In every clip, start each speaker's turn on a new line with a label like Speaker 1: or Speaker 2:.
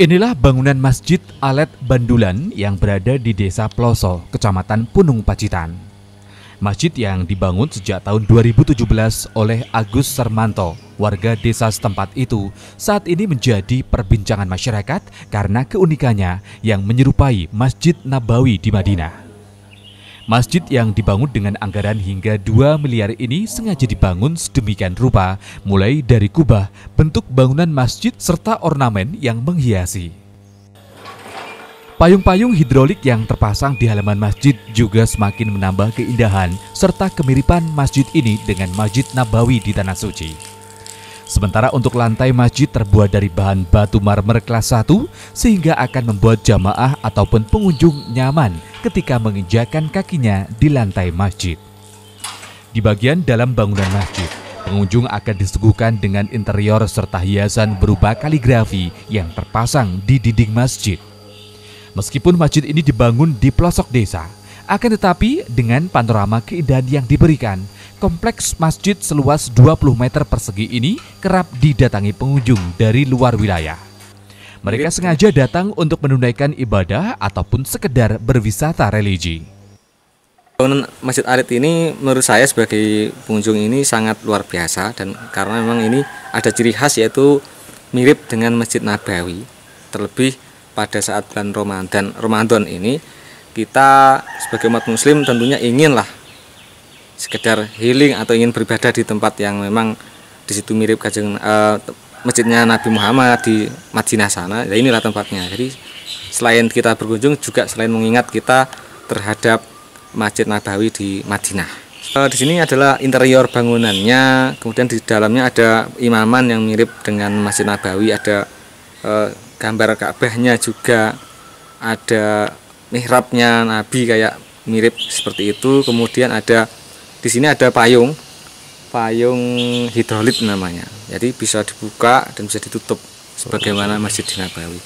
Speaker 1: Inilah bangunan Masjid Alet Bandulan yang berada di Desa Ploso, Kecamatan Punung Pacitan. Masjid yang dibangun sejak tahun 2017 oleh Agus Sermanto, warga desa setempat itu, saat ini menjadi perbincangan masyarakat karena keunikannya yang menyerupai Masjid Nabawi di Madinah. Masjid yang dibangun dengan anggaran hingga 2 miliar ini sengaja dibangun sedemikian rupa, mulai dari kubah, bentuk bangunan masjid, serta ornamen yang menghiasi. Payung-payung hidrolik yang terpasang di halaman masjid juga semakin menambah keindahan serta kemiripan masjid ini dengan Masjid Nabawi di Tanah Suci. Sementara untuk lantai masjid terbuat dari bahan batu marmer kelas 1 sehingga akan membuat jamaah ataupun pengunjung nyaman ketika menginjakan kakinya di lantai masjid. Di bagian dalam bangunan masjid, pengunjung akan disuguhkan dengan interior serta hiasan berupa kaligrafi yang terpasang di dinding masjid. Meskipun masjid ini dibangun di pelosok desa, akan tetapi dengan panorama keindahan yang diberikan, kompleks masjid seluas 20 meter persegi ini kerap didatangi pengunjung dari luar wilayah. Mereka sengaja datang untuk menunaikan ibadah ataupun sekedar berwisata religi.
Speaker 2: Bangunan Masjid Arid ini menurut saya sebagai pengunjung ini sangat luar biasa dan karena memang ini ada ciri khas yaitu mirip dengan Masjid Nabawi. Terlebih pada saat bulan Ramadan, Ramadan ini kita sebagai umat muslim tentunya inginlah sekedar healing atau ingin beribadah di tempat yang memang di situ mirip kajeng uh, eh, masjidnya Nabi Muhammad di Madinah sana ya inilah tempatnya jadi selain kita berkunjung juga selain mengingat kita terhadap Masjid Nabawi di Madinah eh, di sini adalah interior bangunannya kemudian di dalamnya ada imaman yang mirip dengan Masjid Nabawi ada eh, gambar Ka'bahnya juga ada mihrabnya Nabi kayak mirip seperti itu kemudian ada di sini ada payung payung hidrolit namanya. Jadi bisa dibuka dan bisa ditutup sebagaimana Masjid di Nabawi.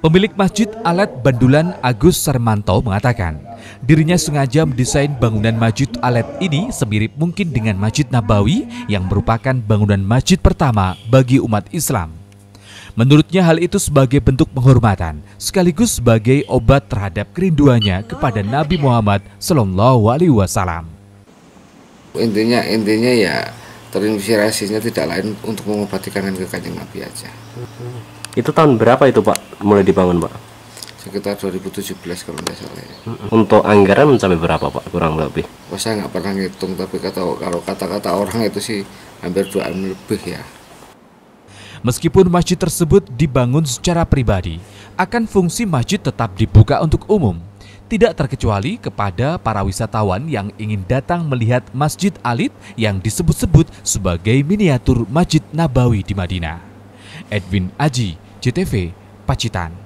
Speaker 1: Pemilik Masjid Alat Bandulan Agus Sarmanto mengatakan, dirinya sengaja mendesain bangunan Masjid Alat ini semirip mungkin dengan Masjid Nabawi yang merupakan bangunan masjid pertama bagi umat Islam. Menurutnya hal itu sebagai bentuk penghormatan sekaligus sebagai obat terhadap kerinduannya kepada Nabi Muhammad SAW. Alaihi Wasallam
Speaker 3: intinya intinya ya terinspirasinya tidak lain untuk mengobati kangen ke kanjeng Nabi aja. Mm-hmm.
Speaker 2: Itu tahun berapa itu Pak mulai dibangun Pak?
Speaker 3: Sekitar 2017 kalau tidak salah ya. Mm-hmm.
Speaker 2: Untuk anggaran mencapai berapa Pak kurang lebih?
Speaker 3: Oh, saya nggak pernah ngitung tapi kata kalau kata-kata orang itu sih hampir 2 M lebih ya.
Speaker 1: Meskipun masjid tersebut dibangun secara pribadi, akan fungsi masjid tetap dibuka untuk umum tidak terkecuali kepada para wisatawan yang ingin datang melihat Masjid Alit yang disebut-sebut sebagai miniatur Masjid Nabawi di Madinah. Edwin Aji, JTV, Pacitan.